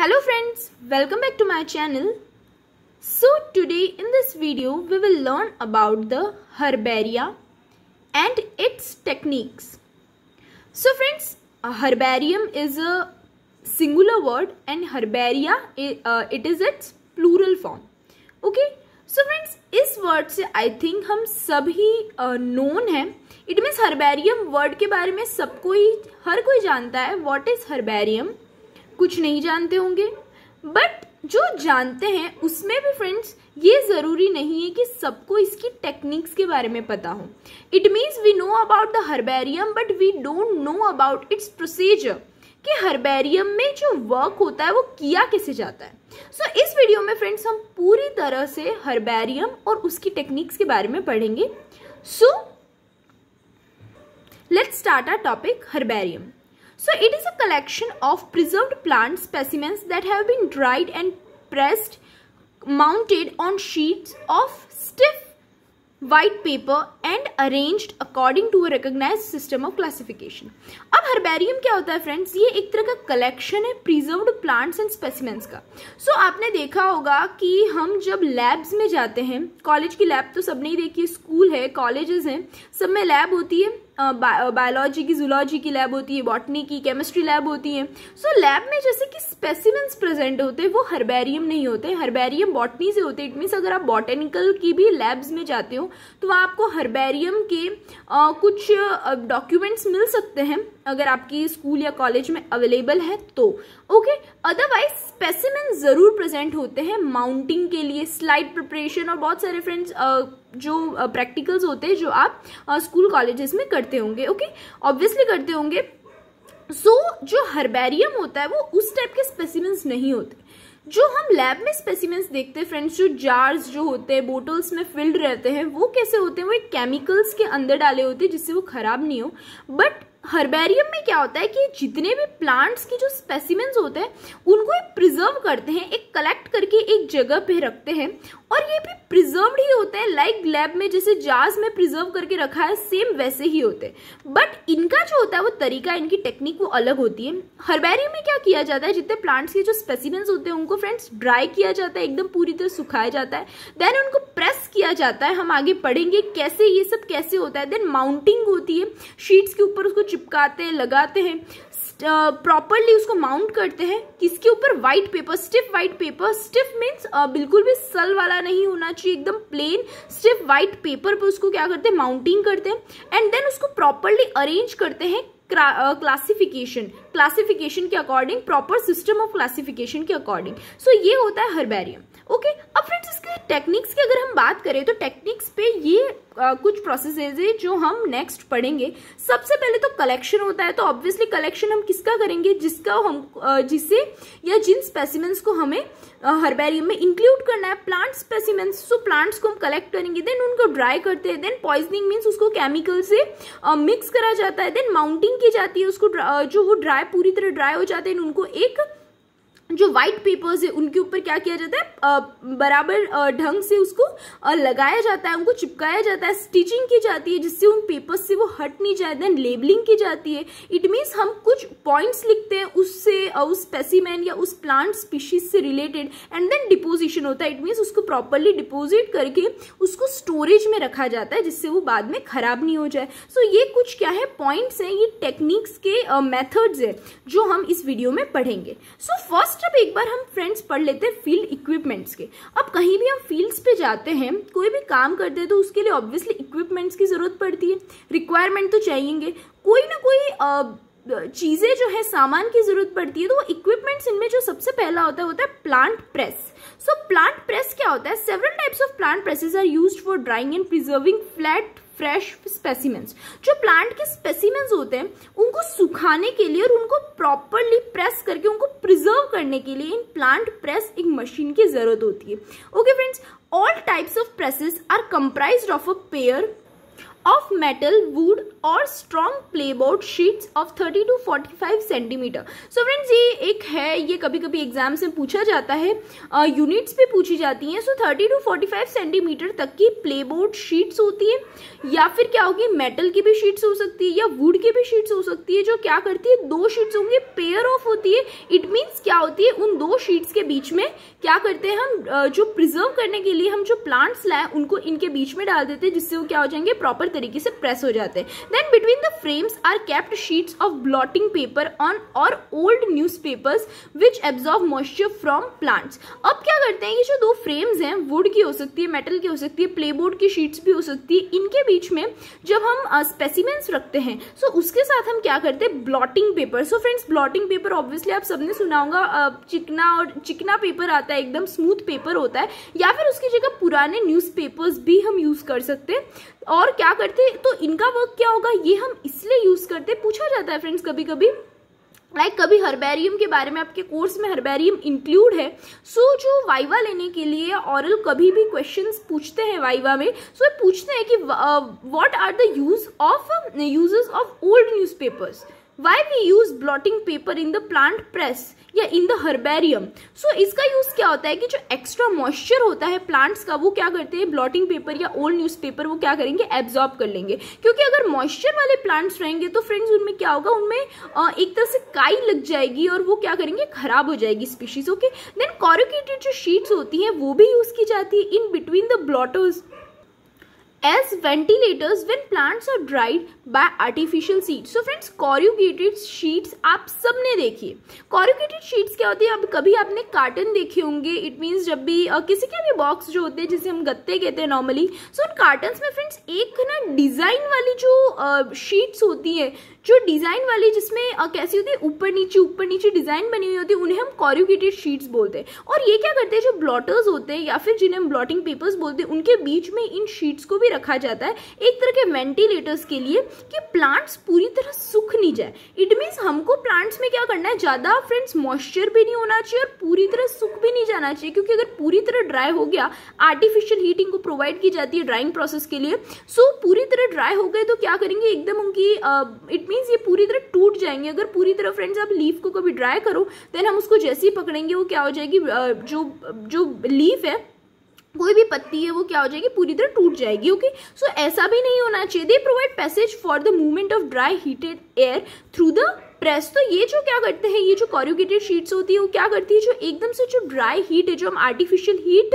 Hello friends, welcome back to my channel. So today in this video we will learn about the herbaria and its techniques. So friends, a herbarium is a singular word and herbaria it is its plural form. Okay, so friends इस word से I think हम सभी known हैं it means herbarium word के बारे में सबको ही हर कोई जानता है व्हाट इज हर्बेरियम कुछ नहीं जानते होंगे बट जो जानते हैं उसमें भी फ्रेंड्स ये ज़रूरी नहीं है कि सबको इसकी टेक्निक्स के बारे में पता हो it means we know about the herbarium but we don't know about its procedure कि हर्बेरियम में जो वर्क होता है वो किया कैसे जाता है सो so, इस वीडियो में फ्रेंड्स हम पूरी तरह से हर्बेरियम और उसकी टेक्निक्स के बारे में पढ़ेंगे so let's start our topic herbarium So it is a collection of preserved plant specimens that have been dried and pressed, mounted on sheets of stiff white paper and arranged according to a recognized system of classification. अब herbarium क्या होता है friends ये एक तरह का collection है preserved plants and specimens का सो so, आपने देखा होगा कि हम जब लैब्स में जाते हैं कॉलेज की लैब तो सबने ही देखी स्कूल है कॉलेजेस हैं सब में लैब होती है बायोलॉजी की जूलॉजी की लैब होती है बॉटनी की केमिस्ट्री लैब होती है सो so, लैब में जैसे कि स्पेसिमेंट्स प्रेजेंट होते हैं वो हर्बेरियम नहीं होते हर्बेरियम बॉटनी से होते हैं इट मीन्स अगर आप बॉटेनिकल की भी लैब्स में जाते हो तो आपको हर्बेरियम के आ, कुछ डॉक्यूमेंट्स मिल सकते हैं अगर आपकी स्कूल या कॉलेज में अवेलेबल है तो ओके अदरवाइज स्पेसिमेंट ज़रूर प्रेजेंट होते हैं माउंटिंग के लिए स्लाइड प्रिपरेशन और बहुत सारे फ्रेंड्स जो प्रैक्टिकल्स होते हैं जो आप स्कूल कॉलेजेस में करते होंगे ओके ऑब्वियसली करते होंगे सो so, जो हर्बेरियम होता है वो उस टाइप के स्पेसिमेंट्स नहीं होते जो हम लैब में स्पेसिमेंट्स देखते हैं फ्रेंड्स जो जार्स जो होते हैं बोटल्स में फिल्ड रहते हैं वो कैसे होते हैं वो एक केमिकल्स के अंदर डाले होते हैं जिससे वो खराब नहीं हो बट हर्बेरियम में क्या होता है कि जितने भी प्लांट्स के जो स्पेसिमेंस होते हैं उनको ये प्रिजर्व करते हैं एक कलेक्ट करके एक जगह पे रखते हैं और ये भी प्रिजर्व ही होते हैं लाइक लैब में जैसे जाज में प्रिजर्व करके रखा है सेम वैसे ही होते हैं बट इनका जो होता है वो तरीका इनकी टेक्निक वो अलग होती है हर्बेरियम में क्या किया जाता है जितने प्लांट्स के जो स्पेसिमेंस होते हैं उनको फ्रेंड्स ड्राई किया जाता है एकदम पूरी तरह सुखाया जाता है देन उनको प्रेस किया जाता है हम आगे पढ़ेंगे कैसे ये सब कैसे होता है देन माउंटिंग होती है शीट्स के ऊपर उसको चिपकाते लगाते हैं प्रॉपरली उसको माउंट करते हैं किसके ऊपर white paper stiff white paper stiff means बिल्कुल भी सल वाला नहीं होना चाहिए एकदम प्लेन स्टिफ वाइट पेपर पर उसको क्या करते हैं माउंटिंग करते हैं एंड देन उसको प्रॉपरली अरेंज करते हैं क्लासिफिकेशन क्लासिफिकेशन के according proper system of classification के अकॉर्डिंग सो ये होता है हर्बेरियम ओके अब फ्रेंड्स इसके टेक्निक्स की अगर हम बात करें तो टेक्निक्स पे ये आ, कुछ प्रोसेसेज है जो हम नेक्स्ट पढ़ेंगे सबसे पहले तो कलेक्शन होता है तो ऑब्वियसली कलेक्शन हम किसका करेंगे जिसका हम जिसे या जिन स्पेसिमेंट्स को हमें हर्बेरियम में इंक्लूड करना है प्लांट स्पेसिमेंट्स सो प्लांट्स को हम कलेक्ट करेंगे देन उनको ड्राई करते हैं देन पॉइजनिंग मीन्स उसको केमिकल से मिक्स करा जाता है देन माउंटिंग की जाती है उसको जो वो ड्राई पूरी तरह ड्राई हो जाते हैं उनको एक जो वाइट पेपर्स है उनके ऊपर क्या किया जाता है आ, बराबर ढंग से उसको लगाया जाता है उनको चिपकाया जाता है स्टिचिंग की जाती है जिससे उन पेपर्स से वो हट नहीं जाए देन लेबलिंग की जाती है इट मीन्स हम कुछ पॉइंट्स लिखते हैं उससे उस स्पेसिमैन या उस प्लांट स्पीशीज से रिलेटेड एंड देन डिपोजिशन होता है इट मीन्स उसको प्रॉपरली डिपोजिट करके उसको स्टोरेज में रखा जाता है जिससे वो बाद में खराब नहीं हो जाए सो so, ये कुछ क्या है पॉइंट्स हैं ये टेक्निक्स के मेथड्स uh, है जो हम इस वीडियो में पढ़ेंगे सो so, फर्स्ट फर्स्ट अब एक बार हम फ्रेंड्स पढ़ लेते हैं फील्ड इक्विपमेंट्स के अब कहीं भी हम फील्ड्स पे जाते हैं कोई भी काम करते हैं तो उसके लिए ऑब्वियसली इक्विपमेंट्स की ज़रूरत पड़ती है रिक्वायरमेंट तो चाहिएंगे कोई ना कोई आ, चीज़ें जो है सामान की ज़रूरत पड़ती है तो वो इक्विपमेंट्स इनमें जो सबसे पहला होता है होता है plant press so plant press क्या होता है several types of plant presses are used for drying and preserving flat fresh specimens जो प्लांट के स्पेसिमेंट्स होते हैं उनको सुखाने के लिए और उनको प्रॉपरली प्रेस करके उनको प्रिजर्व करने के लिए इन प्लांट प्रेस एक मशीन की जरूरत होती है okay friends all types of presses are comprise of a pair of metal wood or strong playboard sheets of 30 to 45 centimetre so friends ये एक है ये कभी कभी एग्जाम से पूछा जाता है यूनिट्स uh, भी पूछी जाती हैं सो so 30 टू 45 सेंटीमीटर तक की प्लेबोर्ड शीट्स होती है या फिर क्या होगी मेटल की भी शीट्स हो सकती है या वुड की भी शीट्स हो सकती है जो क्या करती है दो शीट्स होंगी पेयर ऑफ होती है इट मीन्स क्या होती है उन दो शीट्स के बीच में क्या करते हैं हम जो प्रिजर्व करने के लिए हम जो प्लांट्स लाए उनको इनके बीच में डाल देते हैं जिससे वो क्या हो जाएंगे प्रॉपर तरीके से प्रेस हो जाते हैं then between the frames are capped sheets of blotting paper on और old news papers which absorb moisture from plants अब क्या करते हैं ये जो दो फ्रेम्स हैं वुड की हो सकती है मेटल की हो सकती है प्ले बोर्ड की शीट्स भी हो सकती है इनके बीच में जब हम स्पेसिमेंट्स uh, रखते हैं सो so उसके साथ हम क्या करते हैं blotting paper so friends blotting paper obviously आप सबने सुना होगा uh, चिकना और चिकना पेपर आता है एकदम स्मूथ पेपर होता है या फिर उसकी जगह पुराने न्यूज़पेपर्स भी हम यूज़ कर सकते हैं और क्या करते तो इनका वर्क क्या होगा ये हम इसलिए यूज़ करते हैं पूछा जाता है फ्रेंड्स कभी कभी लाइक like, कभी हर्बेरियम के बारे में आपके कोर्स में हर्बेरियम इंक्लूड है सो so, जो वाइवा लेने के लिए ऑरल कभी भी क्वेश्चंस पूछते हैं वाइवा में सो so, पूछते हैं कि what are the use of uses of old newspapers why we use blotting paper in the plant press या इन द हर्बेरियम सो इसका यूज़ क्या होता है कि जो एक्स्ट्रा मॉइस्चर होता है प्लांट्स का वो क्या करते हैं ब्लॉटिंग पेपर या ओल्ड पेपर वो क्या करेंगे एब्जॉर्ब कर लेंगे क्योंकि अगर मॉइस्चर वाले प्लांट्स रहेंगे तो फ्रेंड्स उनमें क्या होगा उनमें एक तरह से काई लग जाएगी और वो क्या करेंगे खराब हो जाएगी स्पीशीज ओके देन कॉरिकेटेड जो शीट्स होती है वो भी यूज़ की जाती है in between the blotters as ventilators when plants are dried by artificial seeds so friends corrugated sheets आप सबने देखिए corrugated sheets क्या होती है अब कभी आपने कार्टन देखे होंगे इट मीन्स जब भी आ, किसी के भी बॉक्स जो होते हैं जिसे हम गत्ते कहते हैं नॉर्मली सो so, उन कार्टन में फ्रेंड्स एक ना डिज़ाइन वाली जो शीट्स होती हैं जो डिज़ाइन वाली जिसमें कैसी होती है ऊपर नीचे ऊपर नीचे डिज़ाइन बनी हुई होती है उन्हें हम कॉर्यूगेटेड शीट्स बोलते हैं और ये क्या करते हैं जो ब्लॉटर्स होते हैं या फिर जिन्हें हम ब्लॉटिंग पेपर्स बोलते हैं उनके बीच में इन शीट्स को भी भी रखा जाता है एक तरह के वेंटिलेटर्स के लिए कि प्लांट्स पूरी तरह सूख नहीं जाए इट मीन्स हमको प्लांट्स में क्या करना है ज़्यादा फ्रेंड्स मॉइस्चर भी नहीं होना चाहिए और पूरी तरह सूख भी नहीं जाना चाहिए क्योंकि अगर पूरी तरह ड्राई हो गया आर्टिफिशियल हीटिंग को प्रोवाइड की जाती है ड्राइंग प्रोसेस के लिए सो so, पूरी तरह ड्राई हो गए तो क्या करेंगे एकदम उनकी इट uh, मीन्स ये पूरी तरह टूट जाएंगे अगर पूरी तरह फ्रेंड्स आप लीफ को कभी ड्राई करो देन हम उसको जैसे ही पकड़ेंगे वो क्या हो जाएगी uh, जो जो लीफ है कोई भी पत्ती है वो क्या हो जाएगी पूरी तरह टूट जाएगी ओके सो ऐसा भी नहीं होना चाहिए they provide passage for the movement of dry heated air through the press तो ये जो क्या करते हैं ये जो कॉरिगेटेड शीट्स होती है वो क्या करती है जो एकदम से जो ड्राई हीट है जो हम आर्टिफिशियल हीट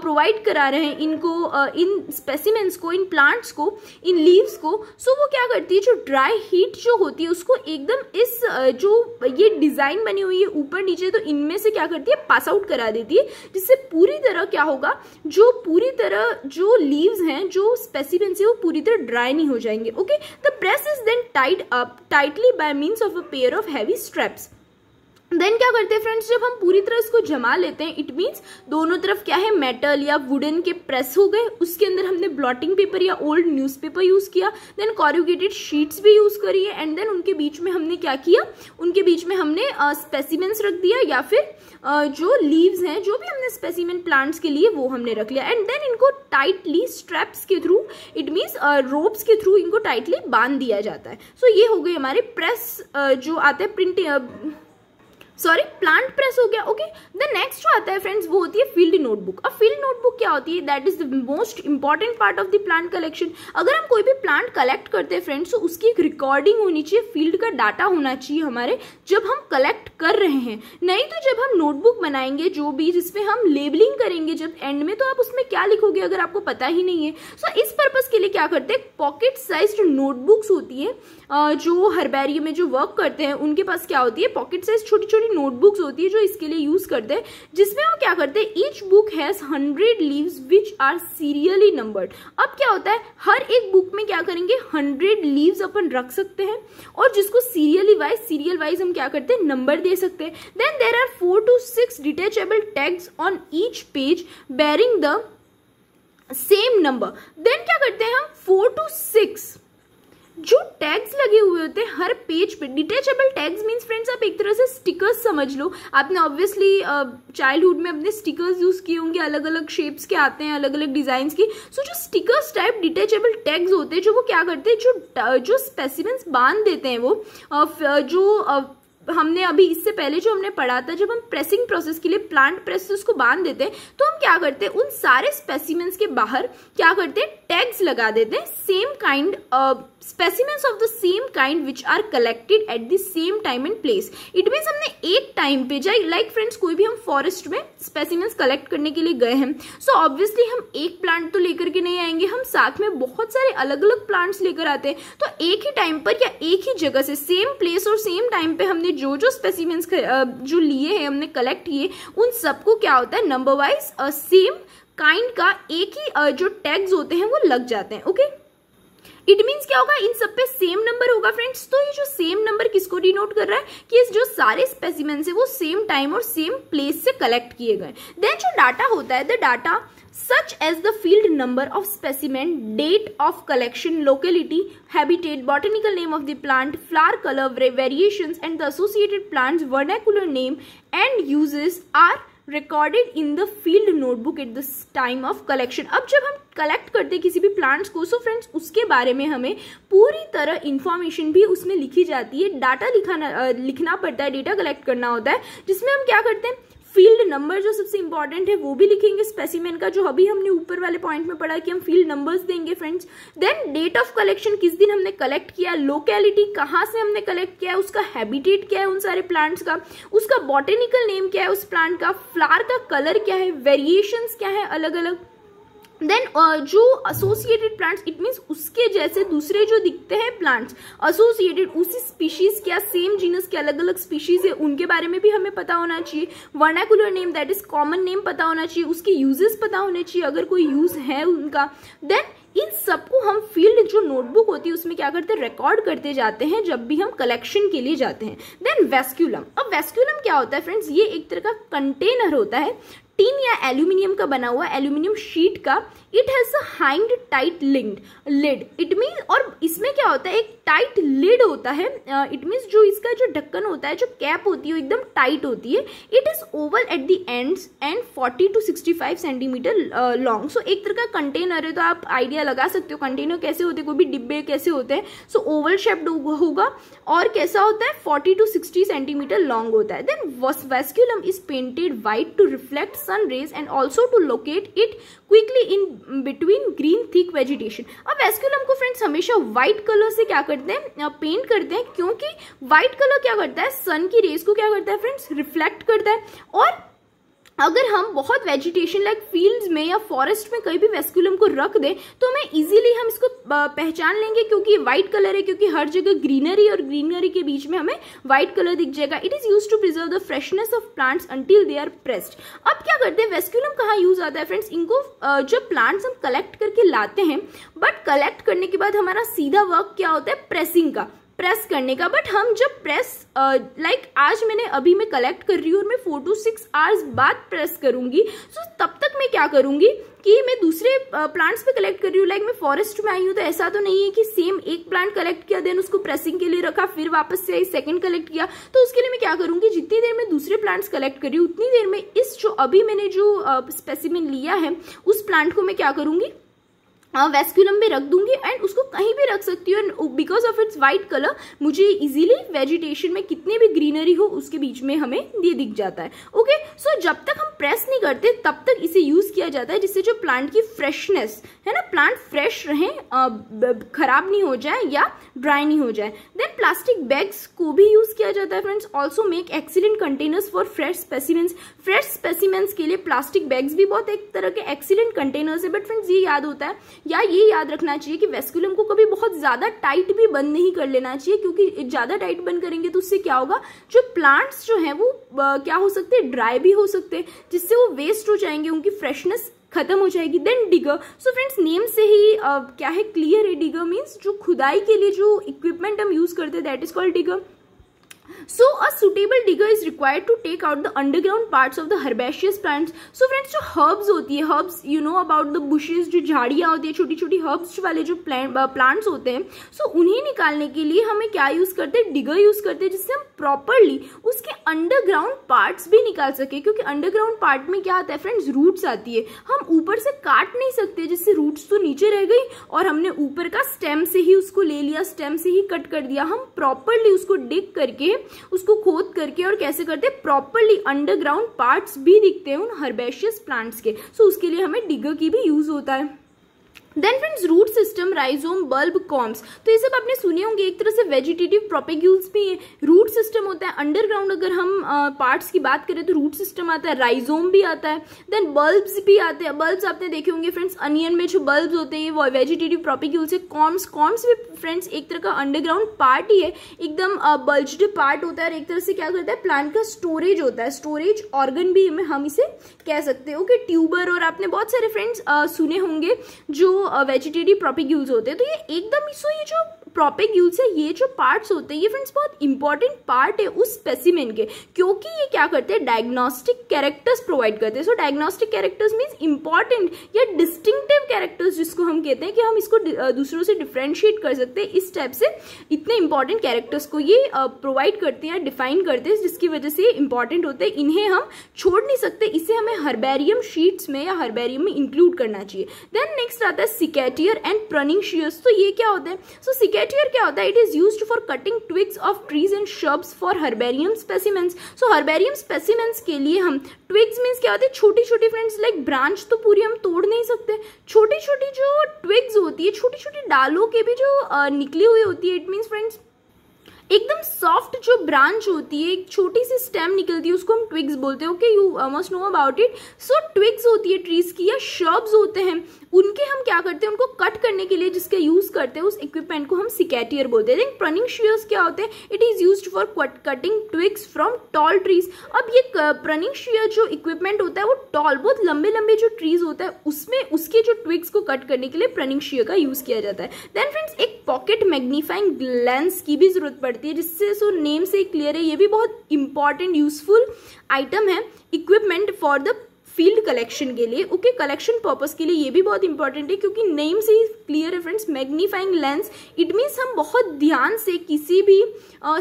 प्रोवाइड करा रहे हैं इनको आ, इन स्पेसिमेंट्स को इन प्लांट्स को इन लीव्स को सो वो क्या करती है जो ड्राई हीट जो होती है उसको एकदम इस जो ये डिज़ाइन बनी हुई है ऊपर नीचे तो इनमें से क्या करती है पास आउट करा देती है जिससे पूरी तरह क्या होगा जो पूरी तरह जो लीव्स हैं जो स्पेसिमेंट्स है वो पूरी तरह ड्राई नहीं हो जाएंगे okay the press is then tight up tightly by means of of a pair of heavy straps. देन क्या करते हैं फ्रेंड्स जब हम पूरी तरह इसको जमा लेते हैं इट मीन्स दोनों तरफ क्या है मेटल या वुडन के प्रेस हो गए उसके अंदर हमने ब्लॉटिंग पेपर या ओल्ड न्यूज़पेपर यूज़ किया देन कॉरुगेटेड शीट्स भी यूज़ करी है एंड देन उनके बीच में हमने क्या किया उनके बीच में हमने स्पेसिमेंट्स uh, रख दिया या फिर uh, जो लीव्स हैं जो भी हमने स्पेसिमेंट प्लांट्स के लिए वो हमने रख लिया एंड देन इनको टाइटली स्ट्रैप्स के थ्रू इट मीन्स रोप्स के थ्रू इनको टाइटली बांध दिया जाता है सो so, ये हो गई हमारे प्रेस uh, जो आते हैं प्रिंटिंग सॉरी प्लांट प्रेस हो गया ओके द नेक्स्ट जो आता है फ्रेंड्स वो होती है फील्ड नोटबुक अब फील्ड नोटबुक क्या होती है that is the most important part of the plant collection अगर हम कोई भी प्लांट कलेक्ट करते हैं फ्रेंड्स तो उसकी एक रिकॉर्डिंग होनी चाहिए फील्ड का डाटा होना चाहिए हमारे जब हम कलेक्ट कर रहे हैं नहीं तो जब हम नोटबुक बनाएंगे जो भी जिसमें हम लेबलिंग करेंगे जब एंड में तो आप उसमें क्या लिखोगे अगर आपको पता ही नहीं है सो so, इस पर्पज के लिए क्या करते हैं पॉकेट साइज नोटबुक्स होती है जो हरबेरियम में जो वर्क करते हैं उनके पास क्या होती है पॉकेट साइज छोटी छोटी नोटबुक्स होती है जो इसके लिए यूज करते हैं जिसमें वो क्या करते हैं each book has hundred leaves which are serially numbered अब क्या होता है हर एक बुक में क्या करेंगे हंड्रेड लीव्स अपन रख सकते हैं और जिसको सीरियली वाइज सीरियल वाइज हम क्या करते हैं नंबर दे सकते हैं then there are four to six detachable tags on each page bearing the same number then क्या करते हैं हम फोर टू सिक्स जो टैग्स लगे हुए होते हैं हर पेज पे डिटेचेबल टैग्स मीन्स फ्रेंड्स आप एक तरह से स्टिकर्स समझ लो आपने ऑब्वियसली चाइल्डहुड में अपने स्टिकर्स यूज़ किए होंगे अलग अलग शेप्स के आते हैं अलग अलग डिज़ाइंस की सो so, जो स्टिकर्स टाइप डिटेचेबल टैग्स होते हैं जो वो क्या करते हैं जो जो स्पेसिमेंस बांध देते हैं वो जो हमने अभी इससे पहले जो हमने पढ़ा था जब हम प्रेसिंग प्रोसेस के लिए प्लांट प्रेसेस को बांध देते हैं तो हम क्या करते हैं उन सारे स्पेसिमेंट्स के बाहर क्या करते हैं टैग्स लगा देते हैं same kind specimens of the same kind which are collected at the same time and place it means हमने एक टाइम पे जाए लाइक फ्रेंड्स कोई भी हम फॉरेस्ट में स्पेसिमेंट्स कलेक्ट करने के लिए गए हैं सो so ऑब्वियसली हम एक प्लांट तो लेकर के नहीं आएंगे हम साथ में बहुत सारे अलग अलग प्लांट्स लेकर आते हैं तो एक ही टाइम पर या एक ही जगह से सेम प्लेस और सेम टाइम पे हमने जो जो स्पेसिमेंस जो लिए हैं हमने कलेक्ट किए उन सबको क्या होता है नंबर वाइज सेम काइंड का एक ही जो टैग्स होते हैं वो लग जाते हैं ओके okay? इट मीन्स क्या होगा इन सब पे सेम नंबर होगा फ्रेंड्स तो ये जो सेम नंबर किसको डिनोट कर रहा है कि जो सारे स्पेसिमेंट है वो सेम टाइम और सेम प्लेस से कलेक्ट किए गए देन जो डाटा होता है the data such as the field number of specimen date of collection locality habitat botanical name of the plant flower colour variation and the associated plant vernacular name and uses are recorded in the field notebook at this time of collection अब जब हम collect करते किसी भी plants को so friends उसके बारे में हमें पूरी तरह इन्फॉर्मेशन भी उसमें लिखी जाती है डाटा लिखाना लिखना पड़ता है डेटा कलेक्ट करना होता है जिसमें हम क्या करते हैं फील्ड नंबर जो सबसे इंपॉर्टेंट है वो भी लिखेंगे स्पेसिमेन का जो अभी हमने ऊपर वाले पॉइंट में पढ़ा कि हम फील्ड नंबर्स देंगे friends then date of collection किस दिन हमने कलेक्ट किया लोकेलिटी कहाँ से हमने कलेक्ट किया उसका हैबिटेट क्या है उन सारे प्लांट्स का उसका बॉटेनिकल नेम क्या है उस प्लांट का फ्लार का कलर क्या है वेरिएशन क्या है अलग अलग देन uh, जो एसोसिएटेड प्लांट्स इट मीन्स उसके जैसे दूसरे जो दिखते हैं प्लांट्स एसोसिएटेड उसी स्पीशीज क्या सेम जीनस के अलग अलग स्पीशीज है उनके बारे में भी हमें पता होना चाहिए vernacular name that is common name पता होना चाहिए उसके यूजेस पता होने चाहिए अगर कोई यूज है उनका देन इन सबको हम फील्ड जो नोटबुक होती है उसमें क्या करते हैं रिकॉर्ड करते जाते हैं जब भी हम कलेक्शन के लिए जाते हैं देन वेस्क्यूलम अब वेस्क्यूलम क्या होता है फ्रेंड्स ये एक तरह का कंटेनर होता है टीन या एल्यूमिनियम का बना हुआ एल्यूमिनियम शीट का it has hinged tight linked lid it mean और इसमें क्या होता है एक टाइट लिड होता है इट मीन्स जो इसका जो ढक्कन होता है जो कैप होती है एकदम टाइट होती है it is oval at the end and 40 to 65 centimetre long so एक तरह का कंटेनर है तो आप आइडिया लगा सकते हो कंटेनर कैसे होते हैं कोई भी डिब्बे कैसे होते हैं सो ओवल शेप्ड होगा और कैसा होता है forty to sixty centimetre long होता है then vasculum is painted white to reflect sun rays and also to locate it quickly in between green thick vegetation अब एस्क्यूलम को फ्रेंड्स हमेशा व्हाइट कलर से क्या करते हैं पेंट करते हैं क्योंकि व्हाइट कलर क्या करता है सन की रेज को क्या करता है फ्रेंड्स रिफ्लेक्ट करता है और अगर हम बहुत वेजिटेशन लाइक फील्ड्स में या फॉरेस्ट में कहीं भी वेस्कुलम को रख दें तो हमें इजीली हम इसको पहचान लेंगे क्योंकि वाइट कलर है क्योंकि हर जगह ग्रीनरी और ग्रीनरी के बीच में हमें व्हाइट कलर दिख जाएगा it is use to preserve the freshness of plants until they are pressed अब क्या करते हैं वेस्कुलम कहाँ यूज आता है फ्रेंड्स इनको जो प्लांट्स हम कलेक्ट करके लाते हैं बट कलेक्ट करने के बाद हमारा सीधा वर्क क्या होता है प्रेसिंग का प्रेस करने का बट हम जब प्रेस लाइक uh, like, आज मैंने अभी मैं कलेक्ट कर रही हूँ और मैं फोर टू सिक्स आवर्स बाद प्रेस करूंगी सो so, तब तक मैं क्या करूंगी कि मैं दूसरे प्लांट्स uh, पे कलेक्ट कर रही हूँ लाइक मैं फॉरेस्ट में आई हूँ तो ऐसा तो नहीं है कि सेम एक प्लांट कलेक्ट किया देन उसको प्रेसिंग के लिए रखा फिर वापस से आई सेकेंड कलेक्ट किया तो उसके लिए मैं क्या करूँगी जितनी देर में दूसरे प्लांट्स कलेक्ट करी उतनी देर में इस जो अभी मैंने जो स्पेसिमिन uh, लिया है उस प्लांट को मैं क्या करूंगी हाँ, वेस्कुलम में रख दूंगी एंड उसको कहीं भी रख सकती हूँ and because of its white colour मुझे इजीली वेजिटेशन में कितने भी ग्रीनरी हो उसके बीच में हमें ये दिख जाता है ओके okay? सो so, जब तक हम प्रेस नहीं करते तब तक इसे यूज़ किया जाता है जिससे जो प्लांट की फ्रेशनेस है ना प्लांट फ्रेश रहे खराब नहीं हो जाए या ड्राई नहीं हो जाए देन प्लास्टिक बैग्स को भी यूज़ किया जाता है friends also make excellent containers for fresh specimens fresh specimens के लिए प्लास्टिक बैग्स भी बहुत एक तरह के एक्सीलेंट कंटेनर्स है बट फ्रेंड्स ये याद होता है या ये याद रखना चाहिए कि वेस्कुलम को कभी बहुत ज़्यादा टाइट भी बंद नहीं कर लेना चाहिए क्योंकि ज़्यादा टाइट बंद करेंगे तो उससे क्या होगा जो प्लांट्स जो हैं वो आ, क्या हो सकते हैं ड्राई भी हो सकते हैं जिससे वो वेस्ट हो जाएंगे उनकी फ्रेशनेस खत्म हो जाएगी then digger so friends name से ही uh, क्या है क्लियर है डिगर मीन्स जो खुदाई के लिए जो इक्विपमेंट हम यूज़ करते हैं that is called digger so a suitable digger is required to take out the underground parts of the herbaceous plants so friends जो herbs होती है herbs you know about the bushes जो झाड़ियाँ होती है छोटी छोटी herbs वाले जो plant plants होते हैं so उन्हें निकालने के लिए हमें क्या use करते हैं digger use करते हैं जिससे हम properly उसके underground parts भी निकाल सके क्योंकि underground part में क्या आता है friends roots आती है हम ऊपर से काट नहीं सकते जिससे roots तो नीचे रह गई और हमने ऊपर का stem से ही उसको ले लिया stem से ही कट कर दिया हम properly उसको dig करके उसको खोद करके और कैसे करते हैं प्रॉपरली अंडरग्राउंड पार्ट्स भी दिखते हैं उन हर्बेशियस प्लांट्स के सो so, उसके लिए हमें डिगर की भी यूज होता है then friends root system rhizome bulb corms तो ये सब आपने सुने होंगे एक तरह से वेजिटेटिव प्रोपेग्यूल्स भी हैं रूट सिस्टम होता है अंडरग्राउंड अगर हम पार्ट्स uh, की बात करें तो रूट सिस्टम आता है राइजोम भी आता है देन बल्ब्स भी आते हैं बल्ब्स आपने देखे होंगे फ्रेंड्स अनियन में जो बल्ब्स होते हैं वो वेजिटेटिव प्रोपेग्यूल्स है कॉम्स कॉम्स भी फ्रेंड्स एक तरह का अंडरग्राउंड पार्ट ही है एकदम बल्ज्ड पार्ट होता है और एक तरह से क्या करता है प्लांट का स्टोरेज होता है स्टोरेज ऑर्गन भी हम इसे कह सकते हैं ओके ट्यूबर और आपने बहुत सारे फ्रेंड्स सुने होंगे जो वेजिटेरियन प्रोपिग्यूल्स होते हैं तो ये एकदम सो ये जो प्रॉपर यूज से ये जो पार्ट्स होते हैं ये फ्रेंड्स बहुत इंपॉर्टेंट पार्ट है उस स्पेसिमेन के क्योंकि ये क्या करते हैं डायग्नोस्टिक कैरेक्टर्स प्रोवाइड करते हैं so diagnostic characters means important या डिस्टिंक्टिव कैरेक्टर्स जिसको हम कहते हैं कि हम इसको दूसरों से डिफ्रेंशिएट कर सकते हैं इस टाइप से इतने इंपॉर्टेंट कैरेक्टर्स को ये प्रोवाइड करते हैं या डिफाइन करते हैं जिसकी वजह से ये इंपॉर्टेंट होते हैं इन्हें हम छोड़ नहीं सकते इसे हमें हर्बेरियम शीट्स में या हर्बेरियम में इंक्लूड करना चाहिए देन नेक्स्ट आता है सिकेटियर एंड प्रनिंग शीयर्स तो ये क्या होते हैं सो so, सिकेट पेटियर क्या होता है it is use for cutting twigs of trees and shrubs for herbarium specimens so herbarium specimens के लिए हम ट्विग्स मीन्स क्या होते हैं छोटी छोटी फ्रेंड्स लाइक ब्रांच तो पूरी हम तोड़ नहीं सकते छोटी छोटी जो ट्विग्स होती है छोटी छोटी डालों के भी जो निकली हुई होती है इट मीन्स फ्रेंड्स एकदम सॉफ्ट जो ब्रांच होती है एक छोटी सी स्टेम निकलती है उसको हम ट्विग्स बोलते हैं okay you must know about it so twigs होती है ट्रीज की या शर्ब्स होते हैं उनके हम क्या करते हैं उनको कट करने के लिए जिसके यूज़ करते हैं उस इक्विपमेंट को हम सिकेटियर बोलते हैं लेकिन प्रनिंग शीयर्स क्या होते हैं it is use for cutting twigs from tall trees अब ये प्रनिंग शियर जो इक्विपमेंट होता है वो टॉल बहुत लंबे लंबे जो ट्रीज होता है उसमें उसके जो ट्विक्स को कट करने के लिए प्रनिंग शीयर का यूज़ किया जाता है देन फ्रेंड्स एक पॉकेट मैग्नीफाइंग लेंस की भी ज़रूरत पड़ती है जिससे सो नेम से क्लियर है ये भी बहुत इंपॉर्टेंट यूजफुल आइटम है equipment for the field collection के लिए ओके कलेक्शन पर्पज के लिए ये भी बहुत इंपॉर्टेंट है क्योंकि नेम से ही क्लियर है friends magnifying lens it means हम बहुत ध्यान से किसी भी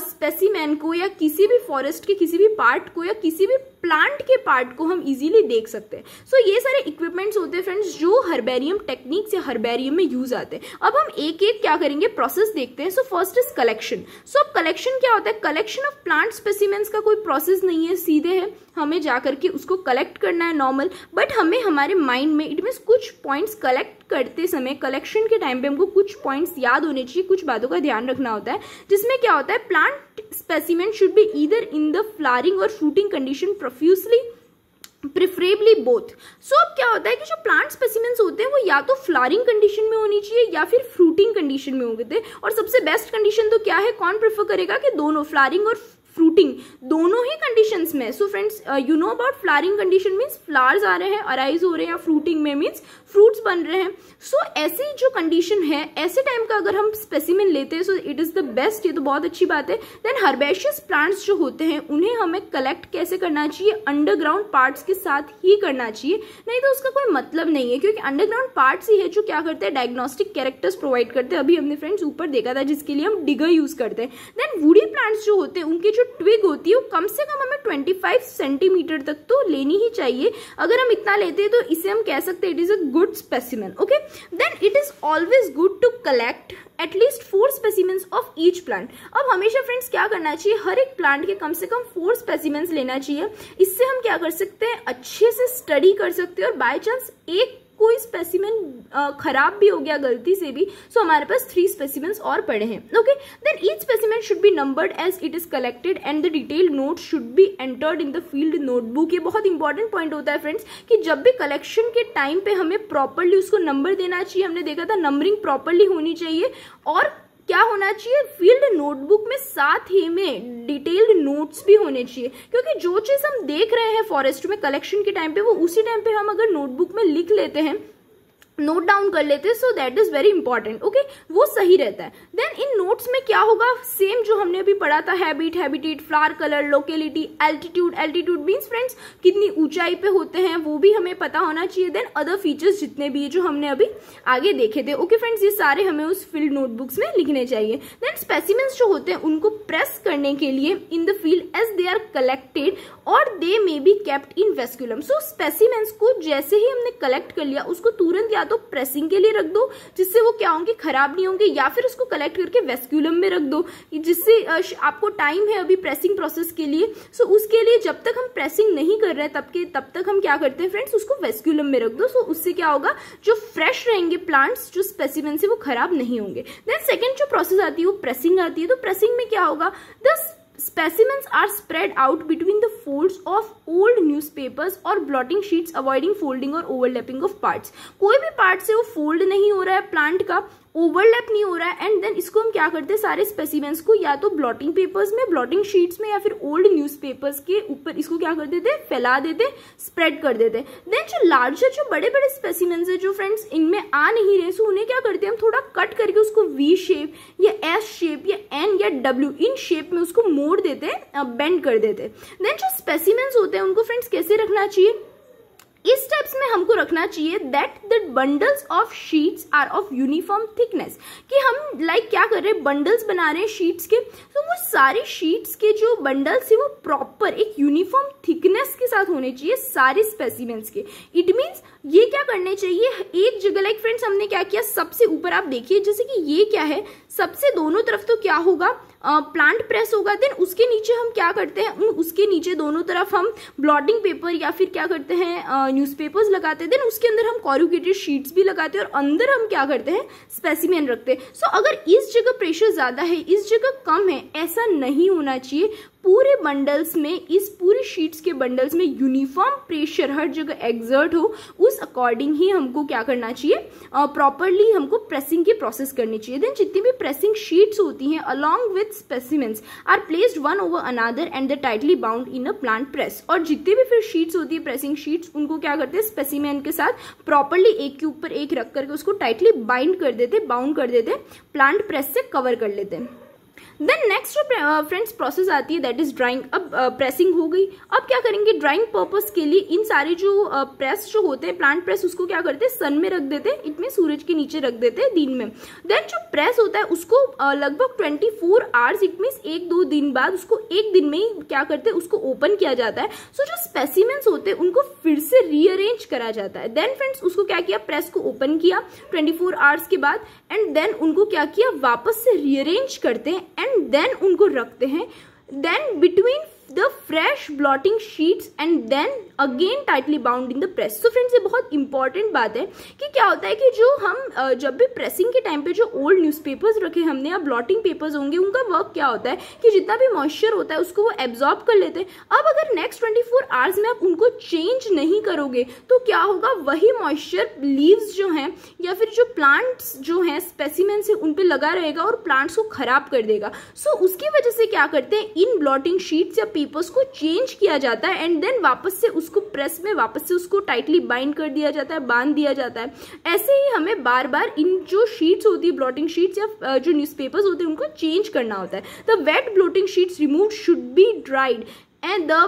स्पेसीमैन uh, को या किसी भी फॉरेस्ट के किसी भी पार्ट को या किसी भी प्लांट के पार्ट को हम इजीली देख सकते हैं सो so, ये सारे इक्विपमेंट्स होते हैं फ्रेंड्स जो हर्बेरियम टेक्निक से हर्बेरियम में यूज आते हैं अब हम एक एक क्या करेंगे प्रोसेस देखते हैं so first is collection so अब कलेक्शन क्या होता है कलेक्शन ऑफ प्लांट स्पेसिमेंट्स का कोई प्रोसेस नहीं है सीधे है हमें जाकर के उसको कलेक्ट करना है नॉर्मल बट हमें हमारे माइंड में इट मीन्स कुछ पॉइंट्स कलेक्ट करते समय कलेक्शन के टाइम पे हमको कुछ पॉइंट्स याद होने चाहिए कुछ बातों का ध्यान रखना होता है जिसमें क्या होता है plant specimen should be either in the flowering और shooting condition profusely preferably both so अब क्या होता है कि जो प्लांट स्पेसिमेंट्स होते हैं वो या तो फ्लारिंग कंडीशन में होनी चाहिए या फिर फ्रूटिंग कंडीशन में होते हैं और सबसे बेस्ट कंडीशन तो क्या है कौन प्रेफर करेगा कि दोनों फ्लारिंग और फ्रूटिंग दोनों ही कंडीशंस में so friends you know about flowering condition means flowers आ रहे हैं अराइज हो रहे हैं या फ्रूटिंग में मीन्स फ्रूट्स बन रहे हैं सो so, ऐसी जो कंडीशन है ऐसे टाइम का अगर हम स्पेसिमिन लेते हैं so it is the best ये तो बहुत अच्छी बात है देन हर्बेशियस प्लांट्स जो होते हैं उन्हें हमें कलेक्ट कैसे करना चाहिए अंडरग्राउंड पार्ट्स के साथ ही करना चाहिए नहीं तो उसका कोई मतलब नहीं है क्योंकि अंडरग्राउंड पार्ट्स ही है जो क्या करते हैं डायग्नोस्टिक कैरेक्टर्स प्रोवाइड करते हैं अभी हमने फ्रेंड्स ऊपर देखा था जिसके लिए हम डिगर यूज़ करते हैं देन वूडी प्लांट्स जो होते हैं उनकी जो ट्विग होती है वो कम से कम हमें ट्वेंटी सेंटीमीटर तक तो लेनी ही चाहिए अगर हम इतना लेते हैं तो इसे हम कह सकते हैं it is a good good specimen okay then it is always good to collect at least four specimens of each plant अब हमेशा फ्रेंड्स क्या करना चाहिए हर एक प्लांट के कम से कम फोर स्पेसिमेंट्स लेना चाहिए इससे हम क्या कर सकते हैं अच्छे से स्टडी कर सकते हैं और बाय चांस एक कोई स्पेसिमेन खराब भी हो गया गलती से भी सो so, हमारे पास थ्री स्पेसिमेंट और पड़े हैं okay then each specimen should be numbered as it is collected and the detail note should be entered in the field notebook ये बहुत इंपॉर्टेंट पॉइंट होता है फ्रेंड्स कि जब भी कलेक्शन के टाइम पे हमें प्रॉपरली उसको नंबर देना चाहिए हमने देखा था नंबरिंग प्रॉपरली होनी चाहिए और क्या होना चाहिए फील्ड नोटबुक में साथ ही में डिटेल्ड नोट्स भी होने चाहिए क्योंकि जो चीज़ हम देख रहे हैं फॉरेस्ट में कलेक्शन के टाइम पे वो उसी टाइम पे हम अगर नोटबुक में लिख लेते हैं नोट डाउन कर लेते हैं so that is very important okay वो सही रहता है देन इन नोट्स में क्या होगा सेम जो हमने अभी पढ़ा था habit habitat flower colour locality altitude altitude means friends कितनी ऊंचाई पे होते हैं वो भी हमें पता होना चाहिए देन अदर फीचर्स जितने भी है जो हमने अभी आगे देखे थे ओके फ्रेंड्स ये सारे हमें उस फील्ड नोटबुक्स में लिखने चाहिए देन स्पेसिमेंट्स जो होते हैं उनको प्रेस करने के लिए in the field as they are collected और they may be kept in vasculum so specimens को जैसे ही हमने कलेक्ट कर लिया उसको तुरंत या तो प्रेसिंग के लिए रख दो जिससे वो क्या होंगे खराब नहीं होंगे या फिर उसको कलेक्ट करके वेस्क्यूलम में रख दो जिससे आपको टाइम है अभी प्रेसिंग प्रोसेस के लिए सो उसके लिए जब तक हम प्रेसिंग नहीं कर रहे तब के तब तक हम क्या करते हैं फ्रेंड्स उसको वेस्क्यूलम में रख दो सो उससे क्या होगा जो फ्रेश रहेंगे प्लांट्स जो स्पेसिमेंट से वो खराब नहीं होंगे देन सेकेंड जो प्रोसेस आती है वो प्रेसिंग आती है तो प्रेसिंग में क्या होगा दस specimens are spread out between the folds of old newspapers और ब्लॉटिंग शीट्स अवॉइडिंग फोल्डिंग और ओवरलैपिंग ऑफ पार्ट्स कोई भी पार्ट से वो फोल्ड नहीं हो रहा है प्लांट का ओवरलैप नहीं हो रहा है एंड देन इसको हम क्या करते हैं सारे स्पेसिमेंट्स को या तो ब्लॉटिंग पेपर्स में ब्लॉटिंग शीट्स में या फिर ओल्ड न्यूज़पेपर्स के ऊपर इसको क्या कर देते फैला देते स्प्रेड कर देते देन जो लार्जर जो बड़े बड़े स्पेसिमेंट्स है जो फ्रेंड्स इनमें आ नहीं रहे सो उन्हें क्या करते हैं हम थोड़ा कट करके उसको वी शेप या एस शेप या एन या डब्ल्यू इन शेप में उसको मोड़ देते बेंड कर देते देन जो स्पेसिमेंट्स होते हैं उनको फ्रेंड्स कैसे रखना चाहिए इस स्टेप्स में हमको रखना चाहिए that the bundles of sheets are of uniform thickness कि हम लाइक like, क्या कर रहे हैं बंडल्स बना रहे हैं शीट्स के तो वो सारे शीट्स के जो बंडल्स है वो प्रॉपर एक यूनिफॉर्म थिकनेस के साथ होने चाहिए सारे स्पेसिमेंट्स के इट मीन्स ये क्या करने चाहिए एक जगह लाइक फ्रेंड्स हमने क्या किया सबसे ऊपर आप देखिए जैसे कि ये क्या है सबसे दोनों तरफ तो क्या होगा प्लांट प्रेस होगा देन उसके नीचे हम क्या करते हैं उसके नीचे दोनों तरफ हम ब्लॉटिंग पेपर या फिर क्या करते हैं न्यूज़पेपर्स लगाते हैं देन उसके अंदर हम कॉरुगेटेड शीट्स भी लगाते हैं और अंदर हम क्या करते हैं स्पेसिमेन रखते हैं सो so, अगर इस जगह प्रेशर ज़्यादा है इस जगह कम है ऐसा नहीं होना चाहिए पूरे बंडल्स में इस पूरी शीट्स के बंडल्स में यूनिफॉर्म प्रेशर हर जगह एग्जर्ट हो उस अकॉर्डिंग ही हमको क्या करना चाहिए प्रॉपरली uh, हमको प्रेसिंग की प्रोसेस करनी चाहिए देन जितनी भी प्रेसिंग शीट्स होती हैं along with specimens are placed one over another and the tightly bound in a plant press और जितनी भी फिर शीट्स होती है प्रेसिंग शीट्स उनको क्या करते हैं स्पेसिमेन के साथ प्रॉपरली एक के ऊपर एक रख करके उसको टाइटली बाइंड कर देते बाउंड कर देते प्लांट प्रेस से कवर कर लेते हैं देन नेक्स्ट जो फ्रेंड्स प्रोसेस आती है दैट इज ड्राइंग अब प्रेसिंग uh, हो गई अब क्या करेंगे ड्राइंग पर्पज के लिए इन सारे जो प्रेस uh, जो होते हैं प्लांट प्रेस उसको क्या करते हैं सन में रख देते हैं इट इनमें सूरज के नीचे रख देते हैं दिन में देन जो प्रेस होता है उसको uh, लगभग twenty four hours it means एक दो दिन बाद उसको एक दिन में ही क्या करते हैं उसको ओपन किया जाता है सो so, जो स्पेसिमेंट्स होते हैं उनको फिर से रीअरेंज करा जाता है देन फ्रेंड्स उसको क्या किया प्रेस को ओपन किया 24 आवर्स के बाद एंड देन उनको क्या किया वापस से रीअरेंज करते हैं एंड देन उनको रखते हैं then between the fresh blotting sheets and then again tightly bound in the press so friends ये बहुत इंपॉर्टेंट बात है कि क्या होता है कि जो हम जब भी प्रेसिंग के टाइम पे जो ओल्ड न्यूज़पेपर्स रखे हमने या ब्लॉटिंग पेपर्स होंगे उनका वर्क क्या होता है कि जितना भी मॉइस्चर होता है उसको वो एब्जॉर्ब कर लेते हैं अब अगर नेक्स्ट ट्वेंटी फोर आवर्स में आप उनको चेंज नहीं करोगे तो क्या होगा वही मॉइस्चर लीव्स जो हैं या फिर जो प्लांट्स जो हैं स्पेसिमेंस है उन पर लगा रहेगा और प्लांट्स को खराब कर देगा सो so, उसकी वजह से क्या करते हैं इन ब्लॉटिंग शीट्स या पीपल्स को चेंज किया जाता है एंड देन वापस से उसको प्रेस में वापस से उसको टाइटली बाइंड कर दिया जाता है बांध दिया जाता है ऐसे ही हमें बार बार इन जो शीट्स होती है ब्लॉटिंग शीट्स या जो न्यूज़पेपर्स होते हैं उनको चेंज करना होता है the wet blotting sheets remove should be dried and the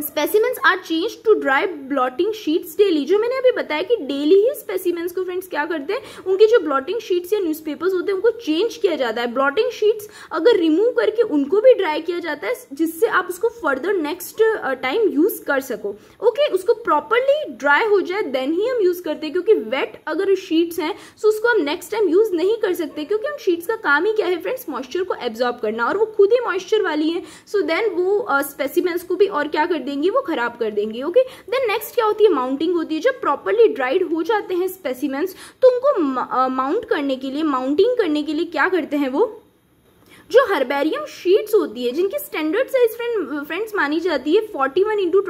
specimens are change to dry blotting sheets daily जो मैंने अभी बताया कि डेली ही स्पेसिमेंट्स को फ्रेंड्स क्या करते हैं उनकी जो ब्लॉटिंग शीट्स या न्यूज़पेपर्स होते हैं उनको चेंज किया जाता है ब्लॉटिंग शीट्स अगर रिमूव करके उनको भी ड्राई किया जाता है जिससे आप उसको फर्दर नेक्स्ट टाइम यूज़ कर सको ओके okay, उसको प्रॉपरली ड्राई हो जाए देन ही हम यूज़ करते हैं क्योंकि वेट अगर शीट्स हैं सो उसको हम नेक्स्ट टाइम यूज़ नहीं कर सकते क्योंकि हम शीट्स का काम ही क्या है फ्रेंड्स मॉइस्चर को एब्जॉर्ब करना और वो खुद ही मॉइस्चर वाली है सो so देन वो स्पेसिमेंट्स uh, को भी और क्या कर देंगी वो खराब कर देंगी ओके देन नेक्स्ट क्या होती है माउंटिंग होती है जब प्रॉपरली ड्राइड हो जाते हैं स्पेसिमेंट्स तो उनको माउंट करने के लिए माउंटिंग करने के लिए क्या करते हैं वो जो हर्बेरियम शीट्स होती है जिनकी स्टैंडर्ड साइज फ्रेंड फ्रेंड्स मानी जाती है 41 वन इंटू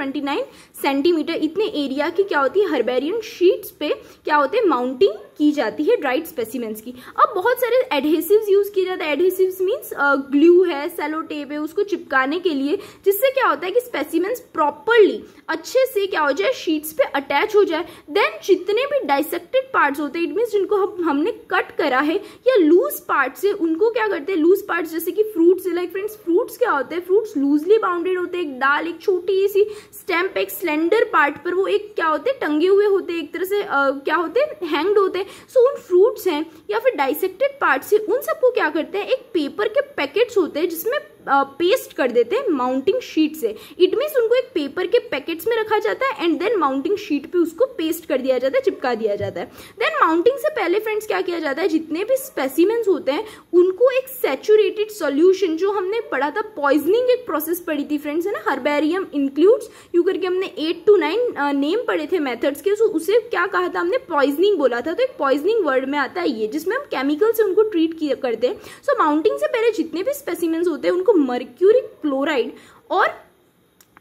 सेंटीमीटर इतने एरिया की क्या होती है हर्बेरियम शीट्स पे क्या होते हैं माउंटिंग की जाती है ड्राइड स्पेसिमेंट्स की अब बहुत सारे एडहेसिव्स यूज किए जाते हैं एडहेसिव्स मीन्स ग्लू है सेलो टेप है उसको चिपकाने के लिए जिससे क्या होता है कि स्पेसिमेंट्स प्रॉपरली अच्छे से क्या हो जाए शीट्स पे अटैच हो जाए देन जितने भी डाइसेक्टेड पार्ट्स होते हैं इट मीन्स जिनको हम हमने कट करा है या लूज पार्ट है उनको क्या करते हैं लूज पार्ट जैसे कि फ्रूट्स लाइक फ्रेंड्स फ्रूट्स क्या होते हैं फ्रूट्स लूजली बाउंडेड होते हैं एक डाल एक छोटी सी स्टेम्प एक स्लेंडर पार्ट पर वो एक क्या होते हैं टंगे हुए होते हैं एक तरह से आ, क्या होते हैं हैंग्ड होते हैं सो उन फ्रूट्स हैं या फिर डाइसेक्टेड पार्ट्स हैं उन सबको क्या करते हैं एक पेपर के पैकेट्स होते हैं जिसमें पेस्ट कर देते हैं माउंटिंग शीट से इट मीन्स उनको एक पेपर के पैकेट्स में रखा जाता है एंड देन माउंटिंग शीट पे उसको पेस्ट कर दिया जाता है चिपका दिया जाता है देन माउंटिंग से पहले फ्रेंड्स क्या किया जाता है जितने भी स्पेसिमेंट्स होते हैं उनको एक सेचुरेटेड सोल्यूशन जो हमने पढ़ा था पॉइजनिंग एक प्रोसेस पढ़ी थी फ्रेंड्स है ना हर्बेरियम इंक्लूड्स यू करके हमने एट टू नाइन नेम पढ़े थे मेथड्स के सो तो उसे क्या कहा था हमने पॉइजनिंग बोला था तो एक पॉइजनिंग वर्ड में आता है ये जिसमें हम केमिकल से उनको ट्रीट करते हैं सो माउंटिंग से पहले जितने भी स्पेसिमेंट्स होते हैं उनको को मर्क्यूरिक क्लोराइड और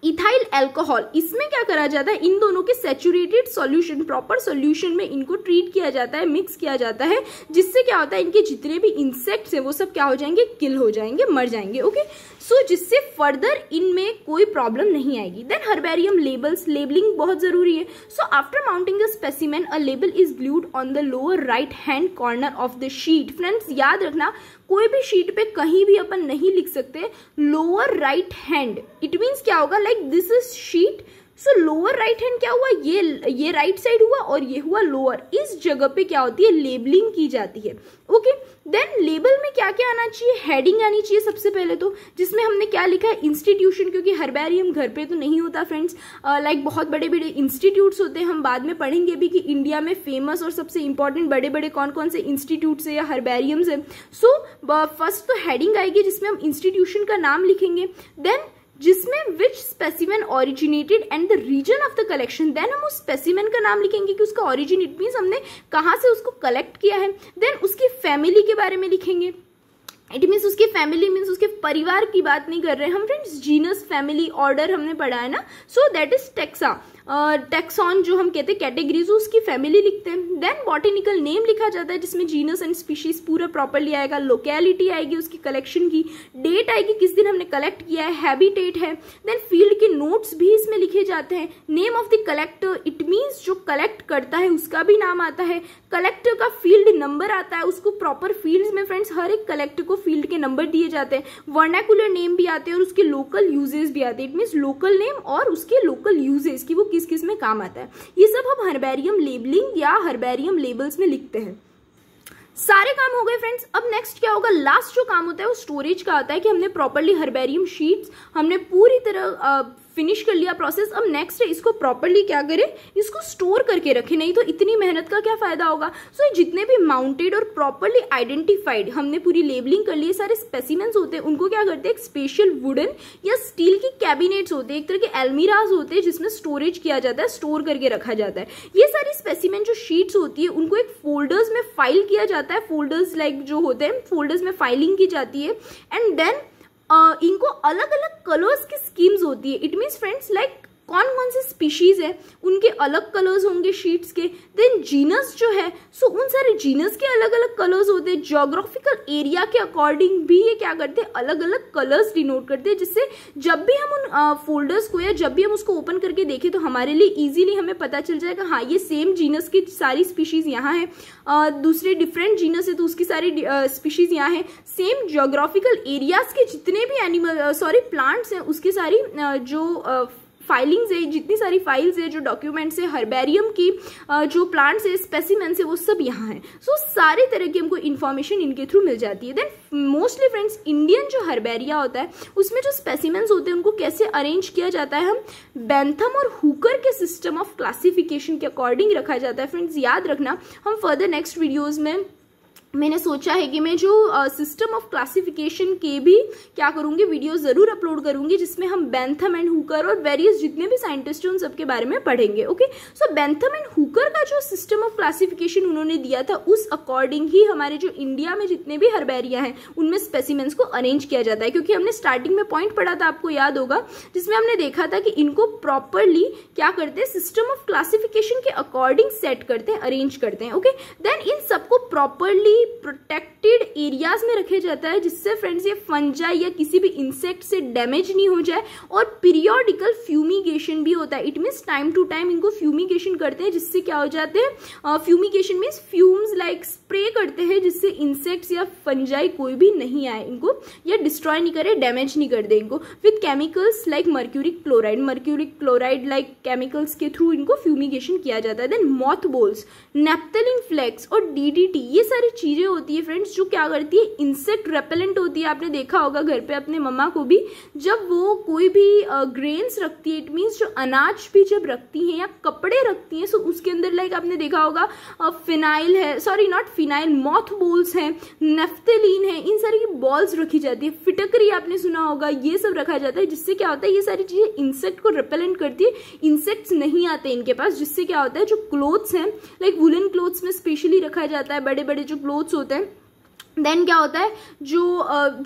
इथाइल एल्कोहल इसमें क्या करा जाता है इन दोनों के सेचुरेटेड सॉल्यूशन प्रॉपर सॉल्यूशन में इनको ट्रीट किया जाता है मिक्स किया जाता है जिससे क्या होता है इनके जितने भी इंसेक्ट्स हैं वो सब क्या हो जाएंगे किल हो जाएंगे मर जाएंगे ओके सो so, जिससे फर्दर इनमें कोई प्रॉब्लम नहीं आएगी देन हर्बेरियम लेबल्स लेबलिंग बहुत जरूरी है so after mounting a specimen a label is glued on the lower right hand corner of the sheet friends याद रखना कोई भी शीट पे कहीं भी अपन नहीं लिख सकते lower right hand it means क्या होगा like this is sheet so lower right hand क्या हुआ ये ये राइट right साइड हुआ और ये हुआ लोअर इस जगह पे क्या होती है लेबलिंग की जाती है ओके okay? देन लेबल में क्या क्या आना चाहिए हेडिंग आनी चाहिए सबसे पहले तो जिसमें हमने क्या लिखा है इंस्टीट्यूशन क्योंकि हरबेरियम घर पे तो नहीं होता फ्रेंड्स लाइक uh, like, बहुत बड़े बड़े इंस्टीट्यूट्स होते हैं हम बाद में पढ़ेंगे भी कि इंडिया में फेमस और सबसे इंपॉर्टेंट बड़े बड़े कौन कौन से इंस्टीट्यूट्स है या हरबेरियम्स है सो so, फर्स्ट uh, तो हेडिंग आएगी जिसमें हम इंस्टीट्यूशन का नाम लिखेंगे देन जिसमें which specimen originated and the region of the collection then हम उस स्पेसिमेन का नाम लिखेंगे कि उसका ओरिजिनेट मीन्स हमने कहाँ से उसको कलेक्ट किया है देन उसकी फैमिली के बारे में लिखेंगे इट मीन्स उसकी फैमिली मीन्स उसके परिवार की बात नहीं कर रहे हम फ्रेंड्स जीनस फैमिली ऑर्डर हमने पढ़ा है ना so that is taxa taxon जो हम कहते हैं कैटेगरीज उसकी फैमिली लिखते हैं देन बॉटेनिकल नेम लिखा जाता है जिसमें जीनस एंड स्पीशीज पूरा प्रॉपरली आएगा लोकेलिटी आएगी उसकी कलेक्शन की डेट आएगी किस दिन हमने कलेक्ट किया है हैबिटेट है देन फील्ड के नोट्स भी इसमें लिखे जाते हैं name of the collector it means जो कलेक्ट करता है उसका भी नाम आता है कलेक्टर का फील्ड नंबर आता है उसको प्रॉपर फील्ड में फ्रेंड्स हर एक कलेक्टर को फील्ड के नंबर दिए जाते हैं वर्नाकुलर नेम भी आते हैं और उसके लोकल यूजेस भी आते हैं इट मीन्स लोकल नेम और उसके लोकल यूजेस की वो किस किस में काम आता है ये सब हम हर्बेरियम लेबलिंग या हर्बेरियम लेबल्स में लिखते हैं सारे काम हो गए फ्रेंड्स अब नेक्स्ट क्या होगा लास्ट जो काम होता है वो स्टोरेज का आता है कि हमने प्रॉपरली हर्बेरियम शीट्स हमने पूरी तरह फिनिश कर लिया प्रोसेस अब नेक्स्ट है इसको प्रॉपरली क्या करें इसको स्टोर करके रखें नहीं तो इतनी मेहनत का क्या फायदा होगा सो so, जितने भी माउंटेड और प्रॉपरली आइडेंटिफाइड हमने पूरी लेबलिंग कर ली सारे स्पेसिमेंट्स होते हैं उनको क्या करते हैं एक स्पेशल वुडन या स्टील की कैबिनेट्स होते हैं एक तरह के एलमीराज होते हैं जिसमें स्टोरेज किया जाता है स्टोर करके रखा जाता है ये सारी स्पेसिमेंट जो शीट्स होती है उनको एक फोल्डर्स में फाइल किया जाता है फोल्डर्स लाइक जो होते हैं फोल्डर्स में फाइलिंग की जाती है एंड देन इनको अलग अलग कलर्स की स्कीम्स होती है इट मीन्स फ्रेंड्स लाइक कौन कौन से स्पीशीज़ है उनके अलग कलर्स होंगे शीट्स के देन जीनस जो है सो उन सारे जीनस के अलग अलग कलर्स होते हैं जोग्राफिकल एरिया के अकॉर्डिंग भी ये क्या करते हैं अलग अलग कलर्स डिनोट करते हैं जिससे जब भी हम उन फोल्डर्स को या जब भी हम उसको ओपन करके देखें तो हमारे लिए ईजिली हमें पता चल जाएगा हाँ ये सेम जीनस की सारी स्पीशीज़ यहाँ है दूसरे डिफरेंट जीनस है तो उसकी सारी स्पीशीज़ यहाँ है सेम जोग्राफिकल एरियाज़ के जितने भी एनिमल सॉरी प्लांट्स हैं उसकी सारी जो फाइलिंग्स है जितनी सारी फाइल्स है जो डॉक्यूमेंट्स है हर्बेरियम की जो प्लांट्स है स्पेसिमेंट्स है वो सब यहाँ है सो so, सारे तरह की हमको इन्फॉर्मेशन इनके थ्रू मिल जाती है देन मोस्टली फ्रेंड्स इंडियन जो हर्बेरिया होता है उसमें जो स्पेसिमेंट्स होते हैं उनको कैसे अरेंज किया जाता है हम बैंथम और हुकर के सिस्टम ऑफ क्लासिफिकेशन के अकॉर्डिंग रखा जाता है फ्रेंड्स याद रखना हम फर्दर नेक्स्ट वीडियोज़ में मैंने सोचा है कि मैं जो सिस्टम ऑफ क्लासिफिकेशन के भी क्या करूँगी वीडियो ज़रूर अपलोड करूँगी जिसमें हम बेंथम एंड हुकर और वेरियस जितने भी साइंटिस्ट हैं उन सबके बारे में पढ़ेंगे okay so Bentham and Hooker का जो सिस्टम ऑफ क्लासिफिकेशन उन्होंने दिया था उस अकॉर्डिंग ही हमारे जो इंडिया में जितने भी हरबेरिया हैं उनमें स्पेसिमेंट्स को अरेंज किया जाता है क्योंकि हमने स्टार्टिंग में पॉइंट पढ़ा था आपको याद होगा जिसमें हमने देखा था कि इनको प्रॉपरली क्या करते हैं सिस्टम ऑफ क्लासिफिकेशन के अकॉर्डिंग सेट करते हैं अरेंज करते हैं ओके देन इन सबको प्रॉपरली प्रोटेक्टेड एरियाज में रखे जाता है जिससे फ्रेंड्स ये फंजाई या किसी भी इंसेक्ट से डैमेज नहीं हो जाए और पीरियोडिकल फ्यूमिगेशन भी होता है it means time to time इनको फ्यूमिगेशन करते हैं जिससे क्या हो जाते हैं fumigation means fumes like spray करते हैं जिससे इंसेक्ट्स या फंजाई कोई भी नहीं आए इनको या डिस्ट्रॉय नहीं करे डैमेज नहीं कर दे इनको with chemicals like mercuric chloride mercuric chloride like chemicals के थ्रू इनको फ्यूमिगेशन किया जाता है then moth balls naphthalene flakes और डीडीटी ये सारी चीज़ चीज़ें होती है फ्रेंड्स जो क्या करती है इंसेक्ट रेपेलेंट होती है आपने देखा होगा घर पे अपने मम्मा को भी जब वो कोई भी ग्रेन्स रखती है इट मीन्स जो अनाज भी जब रखती हैं या कपड़े रखती हैं सो उसके अंदर लाइक आपने देखा होगा फिनाइल है sorry not phenyl moth balls हैं नेफ्तलिन है इन सारी बॉल्स रखी जाती है फिटकरी आपने सुना होगा ये सब रखा जाता है जिससे क्या होता है ये सारी चीज़ें इंसेक्ट को रिपेलेंट करती है इंसेक्ट्स नहीं आते इनके पास जिससे क्या होता है जो क्लोथ्स हैं लाइक वुलन क्लोथ्स में स्पेशली रखा जाता है बड़े बड़े जो क्लोथ ओट्स होते हैं देन क्या होता है जो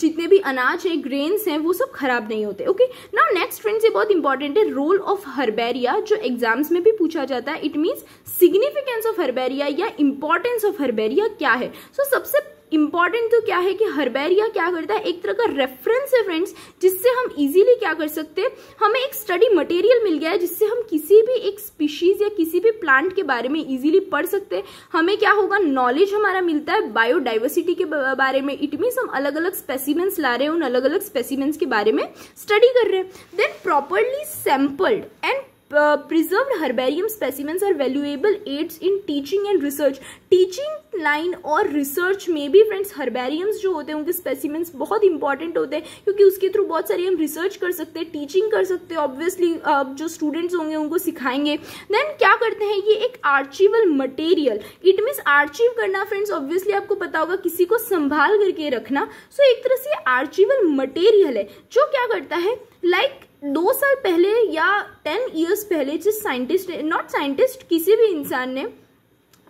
जितने भी अनाज हैं ग्रेन्स हैं वो सब खराब नहीं होते ओके नाउ नेक्स्ट फ्रेंड से बहुत इंपॉर्टेंट है रोल ऑफ हर्बेरिया जो एग्जाम्स में भी पूछा जाता है it means significance of herbaria या इंपॉर्टेंस ऑफ हर्बेरिया क्या है सो so, सबसे इम्पॉर्टेंट तो क्या है कि हरबेरिया क्या करता है एक तरह का रेफरेंस है फ्रेंड्स जिससे हम इजीली क्या कर सकते हैं हमें एक स्टडी मटेरियल मिल गया है जिससे हम किसी भी एक स्पीशीज या किसी भी प्लांट के बारे में इजीली पढ़ सकते हैं हमें क्या होगा नॉलेज हमारा मिलता है बायोडाइवर्सिटी के बारे में इट मीन्स हम अलग अलग स्पेसिमेंट्स ला रहे हैं उन अलग अलग स्पेसिमेंट्स के बारे में स्टडी कर रहे हैं then properly sampled and preserve herbarium specimens are valuable aids in teaching and research teaching line और रिसर्च में भी फ्रेंड्स हर्बेरियम्स जो होते हैं उनके स्पेसिमेंट्स बहुत इंपॉर्टेंट होते हैं क्योंकि उसके थ्रू बहुत सारी हम रिसर्च कर सकते हैं टीचिंग कर सकते हैं ऑब्वियसली uh, जो स्टूडेंट्स होंगे उनको सिखाएंगे देन क्या करते हैं ये एक archival material it means archive करना फ्रेंड्स ऑब्वियसली आपको पता होगा किसी को संभाल करके रखना सो so, एक तरह से आर्चिवल मटेरियल है जो क्या करता है लाइक like दो साल पहले या टेन ईयर्स पहले जिस साइंटिस्ट नॉट साइंटिस्ट किसी भी इंसान ने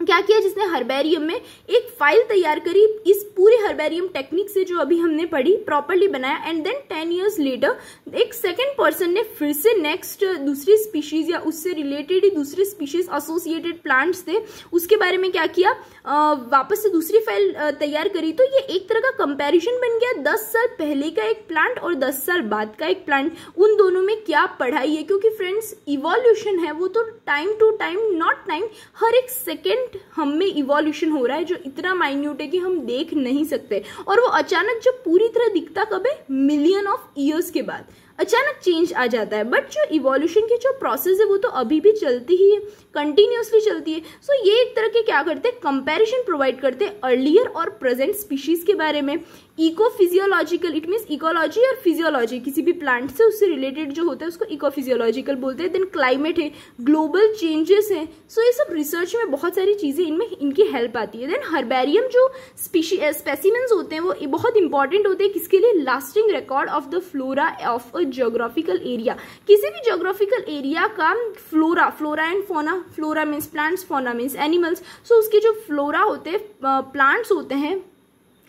क्या किया जिसने हर्बेरियम में एक फाइल तैयार करी इस पूरे हर्बेरियम टेक्निक से जो अभी हमने पढ़ी प्रॉपरली बनाया and then ten years later एक सेकंड पर्सन ने फिर से नेक्स्ट दूसरी स्पीशीज या उससे रिलेटेड ही दूसरी स्पीशीज एसोसिएटेड प्लांट्स थे उसके बारे में क्या किया आ, वापस से दूसरी फाइल तैयार करी तो ये एक तरह का कंपेरिजन बन गया दस साल पहले का एक प्लांट और दस साल बाद का एक प्लांट उन दोनों में क्या पढ़ाई है क्योंकि फ्रेंड्स इवोल्यूशन है वो तो time to time not time हर एक सेकेंड इलेमेंट हम में इवोल्यूशन हो रहा है जो इतना माइन्यूट है कि हम देख नहीं सकते और वो अचानक जब पूरी तरह दिखता कब है मिलियन ऑफ ईयर्स के बाद अचानक चेंज आ जाता है बट जो इवोल्यूशन की जो प्रोसेस है वो तो अभी भी चलती ही है कंटिन्यूसली चलती है सो so, ये एक तरह के क्या करते हैं कंपेरिजन प्रोवाइड करते हैं अर्लियर और प्रेजेंट स्पीशीज़ के बारे में eco physiological it means ecology और फिजियोलॉजी किसी भी प्लांट से उससे रिलेटेड जो होता है उसको इको फिजियोलॉजिकल बोलते हैं देन क्लाइमेट है ग्लोबल चेंजेस हैं सो ये सब रिसर्च में बहुत सारी चीज़ें इनमें इनकी हेल्प आती है देन हर्बेरियम जो स्पीशी स्पेसिमेंस होते हैं वो बहुत इंपॉर्टेंट होते हैं किसके लिए lasting record of the flora of a geographical area किसी भी जोग्राफिकल एरिया का flora flora and fauna flora means plants fauna means animals so उसके जो फ्लोरा होते हैं प्लांट्स होते हैं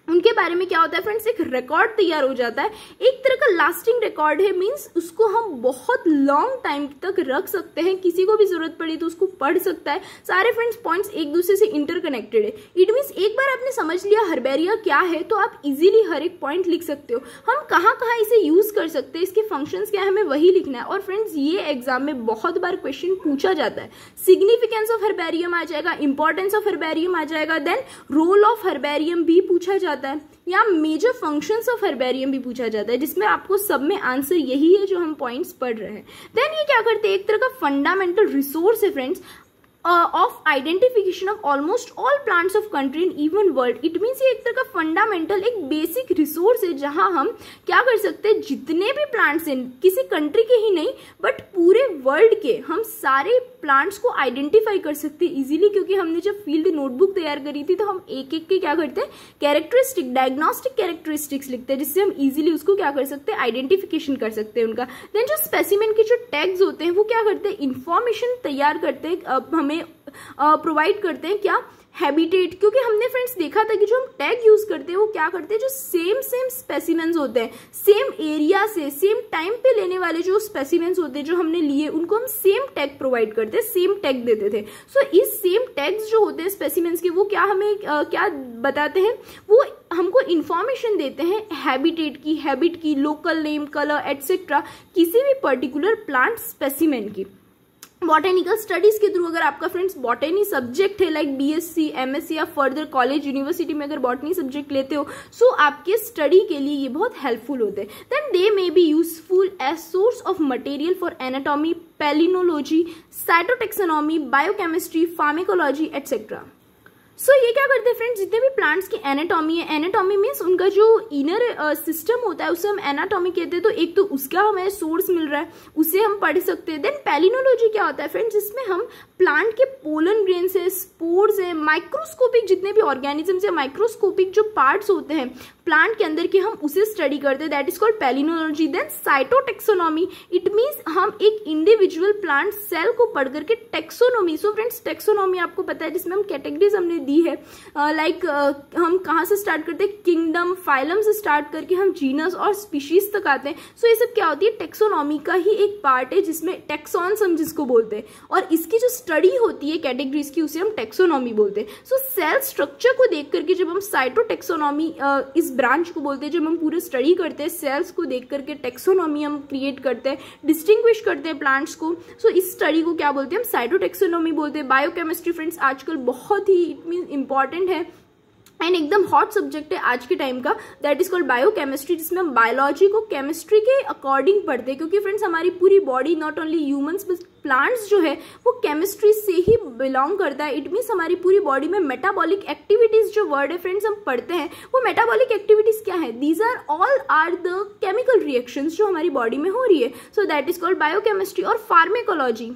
उनके बारे में क्या होता है फ्रेंड्स एक रिकॉर्ड तैयार हो जाता है एक तरह का लास्टिंग रिकॉर्ड है मीन्स उसको हम बहुत लॉन्ग टाइम तक रख सकते हैं किसी को भी जरूरत पड़ी तो उसको पढ़ सकता है सारे फ्रेंड्स पॉइंट्स एक दूसरे से इंटरकनेक्टेड है इट मीन्स एक बार आपने समझ लिया हरबेरिया क्या है तो आप इजिली हर एक पॉइंट लिख सकते हो हम कहाँ कहाँ इसे यूज़ कर सकते हैं इसके फंक्शन क्या है हमें वही लिखना है और फ्रेंड्स ये एग्जाम में बहुत बार क्वेश्चन पूछा जाता है सिग्निफिकेंस ऑफ हरबेरियम आ जाएगा इंपॉर्टेंस ऑफ हरबेरियम आ जाएगा देन रोल ऑफ हरबेरियम भी पूछा जाता जाता है या मेजर फंक्शंस ऑफ हर्बेरियम भी पूछा जाता है जिसमें आपको सब में आंसर यही है जो हम पॉइंट्स पढ़ रहे हैं देन ये क्या करते हैं एक तरह का फंडामेंटल रिसोर्स है friends uh, of identification of almost all plants of country in even world it means ये एक तरह का फंडामेंटल एक बेसिक रिसोर्स है जहां हम क्या कर सकते हैं जितने भी प्लांट्स हैं किसी कंट्री के ही नहीं बट पूरे वर्ल्ड के हम सारे प्लांट्स को आइडेंटिफाई कर सकते हैं इजीली क्योंकि हमने जब फील्ड नोटबुक तैयार करी थी तो हम एक एक के क्या करते हैं कैरेक्टरिस्टिक डायग्नोस्टिक कैरेक्टरिस्टिक्स लिखते हैं जिससे हम इजीली उसको क्या कर सकते हैं आइडेंटिफिकेशन कर सकते हैं उनका देन जो स्पेसिमेंट के जो टैग्स होते हैं वो क्या करते हैं इन्फॉर्मेशन तैयार करते हैं हमें हमें प्रोवाइड करते हैं क्या हैबिटेट क्योंकि हमने फ्रेंड्स देखा था कि जो हम टैग यूज़ करते हैं वो क्या करते हैं जो सेम सेम स्पेसिमेंस होते हैं सेम एरिया से सेम टाइम पे लेने वाले जो स्पेसिमेंस होते हैं जो हमने लिए उनको हम सेम टैग प्रोवाइड करते हैं सेम टैग देते थे सो so, इस सेम टैग्स जो होते हैं स्पेसिमेंस के वो क्या हमें आ, क्या बताते हैं वो हमको इन्फॉर्मेशन देते हैं हैबिटेट की हैबिट की लोकल नेम कलर एटसेट्रा किसी भी पर्टिकुलर प्लांट स्पेसिमेंट की बॉटेनिकल स्टडीज के थ्रू अगर आपका फ्रेंड्स बॉटेनी सब्जेक्ट है लाइक बीएससी एमएससी या फर्दर कॉलेज यूनिवर्सिटी में अगर बॉटनी सब्जेक्ट लेते हो सो so आपके स्टडी के लिए ये बहुत हेल्पफुल होते हैं then they may be useful as source of material for anatomy palynology cytotaxonomy biochemistry pharmacology etcetera so so, ये क्या करते हैं फ्रेंड्स जितने भी प्लांट्स की एनाटॉमी है एनाटॉमी मीन्स उनका जो इनर सिस्टम uh, होता है उसे हम एनाटॉमी कहते हैं तो एक तो उसका हमें सोर्स मिल रहा है उसे हम पढ़ सकते हैं देन पैलिनोलॉजी क्या होता है फ्रेंड्स जिसमें हम प्लांट के पोलन ग्रेन से स्पोर्स है माइक्रोस्कोपिक जितने भी ऑर्गेनिजम्स से माइक्रोस्कोपिक जो पार्ट्स होते हैं प्लांट के अंदर के हम उसे स्टडी करते हैं that is called palynology then cytotaxonomy it means हम एक इंडिविजुअल प्लांट सेल को पढ़ करके टेक्सोनॉमी सो फ्रेंड्स टेक्सोनॉमी आपको पता है जिसमें हम कैटेगरीज हमने दी है लाइक uh, like, uh, हम कहाँ से स्टार्ट करते हैं किंगडम फाइलम से स्टार्ट करके हम जीनस और स्पीशीज तक आते हैं सो so, ये सब क्या होती है टेक्सोनॉमी का ही एक पार्ट है जिसमें टेक्सॉन्स हम जिसको बोलते हैं और इसकी जो स्टडी होती है कैटेगरीज की उसे हम टेक्सोनॉमी बोलते हैं सो सेल स्ट्रक्चर को देख करके जब हम साइटोटेक्सोनॉमी uh, इस ब्रांच को बोलते हैं जब हम पूरे स्टडी करते हैं सेल्स को देख करके टेक्सोनॉमी हम क्रिएट करते हैं डिस्टिंग्विश करते हैं प्लांट्स को सो so, इस स्टडी को क्या बोलते हैं हम साइटोटेक्सोनॉमी बोलते हैं बायोकेमिस्ट्री फ्रेंड्स आजकल बहुत ही इट मीन इम्पॉर्टेंट है एंड एकदम हॉट सब्जेक्ट है आज के टाइम का that is called biochemistry जिसमें हम बायोलॉजी को केमिस्ट्री के अकॉर्डिंग पढ़ते हैं क्योंकि फ्रेंड्स हमारी पूरी body not only humans but plants जो है वो केमिस्ट्री से ही बिलोंग करता है इट मीन्स हमारी पूरी बॉडी में मेटाबॉलिक एक्टिविटीज जो वर्ड है फ्रेंड्स हम पढ़ते हैं वो मेटाबॉलिक एक्टिविटीज क्या है these are all are the chemical reactions जो हमारी बॉडी में हो रही है so that is called biochemistry और फार्मेकोलॉजी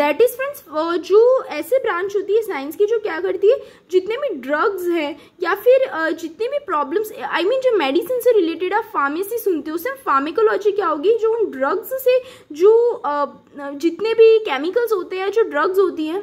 दैट इज़ फ्रेंड्स जो ऐसे ब्रांच होती है साइंस की जो क्या करती है जितने भी ड्रग्स हैं या फिर जितने भी प्रॉब्लम्स आई मीन जो मेडिसिन से रिलेटेड आप फार्मेसी सुनते हो सिर्फ फार्मेकोलॉजी क्या होगी जो उन ड्रग्स से जो जितने भी केमिकल्स होते हैं जो ड्रग्स होती हैं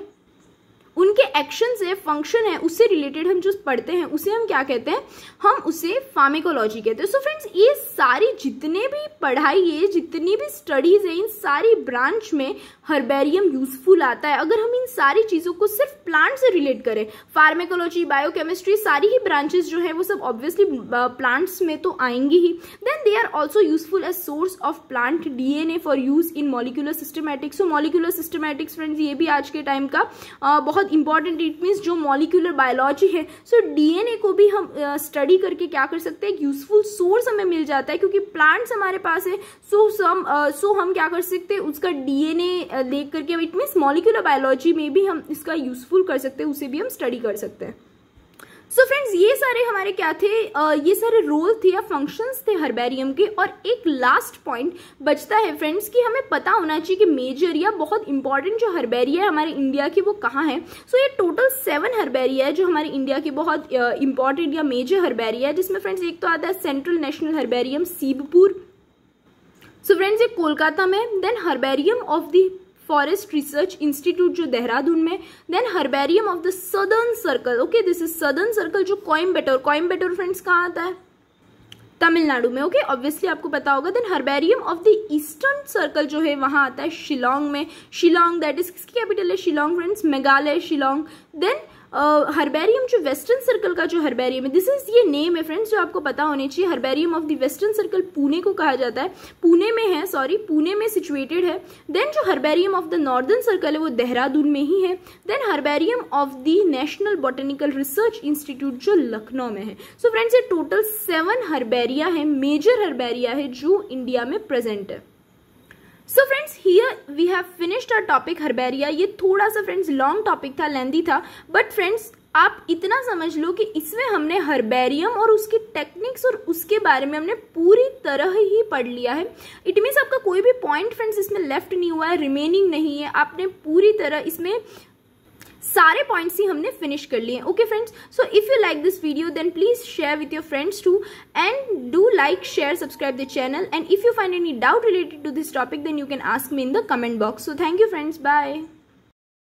उनके एक्शन है फंक्शन है उससे रिलेटेड हम जो पढ़ते हैं उसे हम क्या कहते हैं हम उसे फार्मेकोलॉजी कहते हैं सो फ्रेंड्स ये सारी जितने भी पढ़ाई है जितनी भी स्टडीज़ है इन सारी ब्रांच में हर्बेरियम यूजफुल आता है अगर हम इन सारी चीज़ों को सिर्फ प्लांट से रिलेट करें फार्मेकोलॉजी बायोकेमिस्ट्री सारी ही ब्रांचेस जो है वो सब ऑब्वियसली प्लांट्स uh, में तो आएंगी ही then they are also useful as source of plant DNA for use in molecular systematics so molecular systematics friends ये भी आज के टाइम का uh, बहुत बहुत इंपॉर्टेंट इट मीन्स जो मॉलिकुलर बायोलॉजी है सो so डीएनए को भी हम स्टडी uh, करके क्या कर सकते हैं एक यूजफुल सोर्स हमें मिल जाता है क्योंकि प्लांट्स हमारे पास है सो so, हम सो uh, so हम क्या कर सकते हैं उसका डीएनए देख करके इट मीन्स मॉलिकुलर बायोलॉजी में भी हम इसका यूजफुल कर सकते हैं उसे भी हम स्टडी कर सकते हैं सो so फ्रेंड्स ये सारे हमारे क्या थे आ, ये सारे रोल थे या फंक्शंस थे हर्बेरियम के और एक लास्ट पॉइंट बचता है फ्रेंड्स कि हमें पता होना चाहिए कि मेजर या बहुत इंपॉर्टेंट जो हर्बेरिया है हमारे इंडिया की वो कहाँ है सो so, ये टोटल सेवन हर्बेरिया है जो हमारे इंडिया की बहुत इंपॉर्टेंट या मेजर हर्बेरिया है जिसमें फ्रेंड्स एक तो आता है central national herbarium Sibpur so friends ये कोलकाता में then herbarium of the forest research institute जो देहरादून में then herbarium of the southern circle okay this is southern circle जो कॉइम कोयम्बेटोर फ्रेंड्स कहाँ आता है तमिलनाडु में ओके okay? ऑब्वियसली आपको पता होगा then herbarium of the eastern circle जो है वहाँ आता है शिलोंग में शिलोंग दैट इज किसकी कैपिटल है Shillong friends Meghalaya Shillong then herbarium जो वेस्टर्न सर्कल का जो हर्बेरियम है दिस इज ये नेम है फ्रेंड्स जो आपको पता होने चाहिए herbarium of the western circle Pune को कहा जाता है पुणे में है सॉरी पुणे में सिचुएटेड है देन जो herbarium of the northern circle है वो देहरादून में ही है then herbarium of the national botanical research institute जो लखनऊ में है सो so फ्रेंड्स ये टोटल सेवन हर्बेरिया है मेजर हर्बेरिया है जो इंडिया में प्रेजेंट है so friends here we have finished our topic herbaria ये थोड़ा सा फ्रेंड्स लॉन्ग टॉपिक था लेंदी था बट फ्रेंड्स आप इतना समझ लो कि इसमें हमने हर्बेरियम और उसकी टेक्निक्स और उसके बारे में हमने पूरी तरह ही पढ़ लिया है इट मीन्स आपका कोई भी पॉइंट फ्रेंड्स इसमें लेफ्ट नहीं हुआ है रिमेनिंग नहीं है आपने पूरी तरह इसमें सारे पॉइंट्स ही हमने फिनिश कर लिए okay friends so if you like this video then please share with your friends too and do like share subscribe the channel and if you find any doubt related to this topic then you can ask me in the comment box so thank you friends bye